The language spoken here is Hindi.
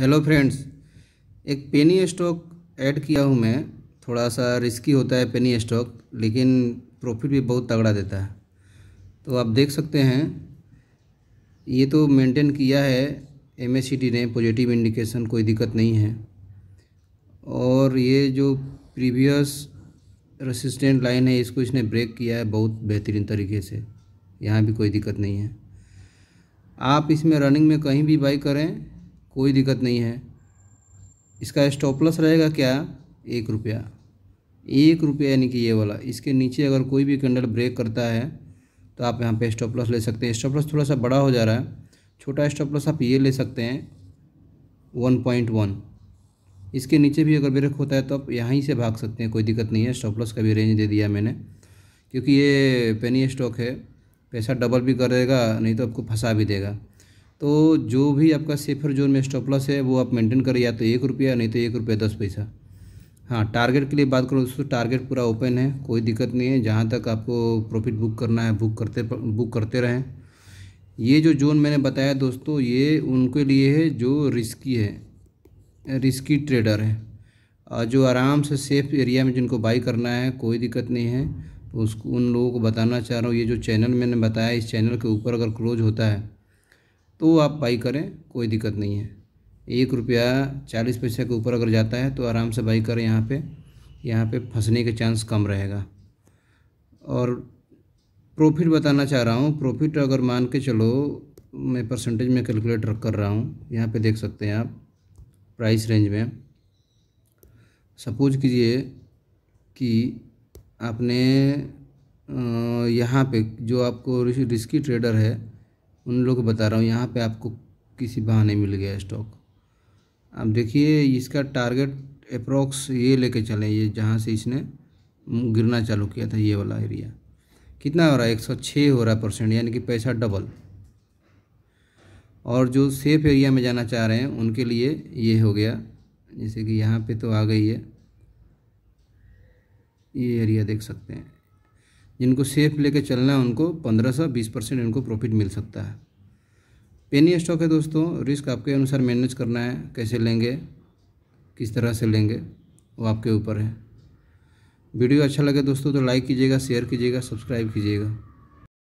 हेलो फ्रेंड्स एक पेनी स्टॉक ऐड किया हूँ मैं थोड़ा सा रिस्की होता है पेनी स्टॉक लेकिन प्रॉफिट भी बहुत तगड़ा देता है तो आप देख सकते हैं ये तो मेंटेन किया है एम ने पॉजिटिव इंडिकेशन कोई दिक्कत नहीं है और ये जो प्रीवियस रेसिस्टेंट लाइन है इसको इसने ब्रेक किया है बहुत बेहतरीन तरीके से यहाँ भी कोई दिक्कत नहीं है आप इसमें रनिंग में कहीं भी बाई करें कोई दिक्कत नहीं है इसका स्टॉपलस रहेगा क्या एक रुपया एक रुपया यानी कि ये वाला इसके नीचे अगर कोई भी कैंडल ब्रेक करता है तो आप यहाँ पे स्टॉपलस ले सकते हैं स्टॉपलस थोड़ा सा बड़ा हो जा रहा है छोटा स्टॉपलस आप ये ले सकते हैं वन पॉइंट वन इसके नीचे भी अगर ब्रेक होता है तो आप यहीं से भाग सकते हैं कोई दिक्कत नहीं है स्टॉपलस का भी रेंज दे दिया मैंने क्योंकि ये पेनी स्टॉक है पैसा डबल भी कर देगा नहीं तो आपको फंसा भी देगा तो जो भी आपका सेफर जोन में स्टॉप लॉस है वो आप मेंटेन करें या तो एक रुपया नहीं तो एक रुपया दस पैसा हाँ टारगेट के लिए बात करो दोस्तों टारगेट पूरा ओपन है कोई दिक्कत नहीं है जहाँ तक आपको प्रॉफिट बुक करना है बुक करते बुक करते रहें ये जो जोन मैंने बताया दोस्तों ये उनके लिए है जो रिस्की है रिस्की ट्रेडर है और जो आराम से सेफ एरिया में जिनको बाई करना है कोई दिक्कत नहीं है उसको उन लोगों को बताना चाह रहा हूँ ये जो चैनल मैंने बताया इस चैनल के ऊपर अगर क्लोज होता है तो आप बाई करें कोई दिक्कत नहीं है एक रुपया चालीस पैसे के ऊपर अगर जाता है तो आराम से बाई करें यहाँ पे यहाँ पे फंसने के चांस कम रहेगा और प्रॉफिट बताना चाह रहा हूँ प्रॉफिट अगर मान के चलो मैं परसेंटेज में कैलकुलेट रख कर रहा हूँ यहाँ पे देख सकते हैं आप प्राइस रेंज में सपोज कीजिए कि आपने यहाँ पे जो आपको रिस्की ट्रेडर है उन लोगों को बता रहा हूँ यहाँ पे आपको किसी बहाने मिल गया स्टॉक अब देखिए इसका टारगेट अप्रोक्स ये लेके चलें ये जहाँ से इसने गिरना चालू किया था ये वाला एरिया कितना हो रहा है एक सौ छः हो रहा है परसेंट यानी कि पैसा डबल और जो सेफ एरिया में जाना चाह रहे हैं उनके लिए ये हो गया जैसे कि यहाँ पे तो आ गई है ये एरिया देख सकते हैं जिनको सेफ लेके चलना है उनको पंद्रह से बीस परसेंट इनको प्रॉफिट मिल सकता है पेनी स्टॉक है दोस्तों रिस्क आपके अनुसार मैनेज करना है कैसे लेंगे किस तरह से लेंगे वो आपके ऊपर है वीडियो अच्छा लगे दोस्तों तो लाइक कीजिएगा शेयर कीजिएगा सब्सक्राइब कीजिएगा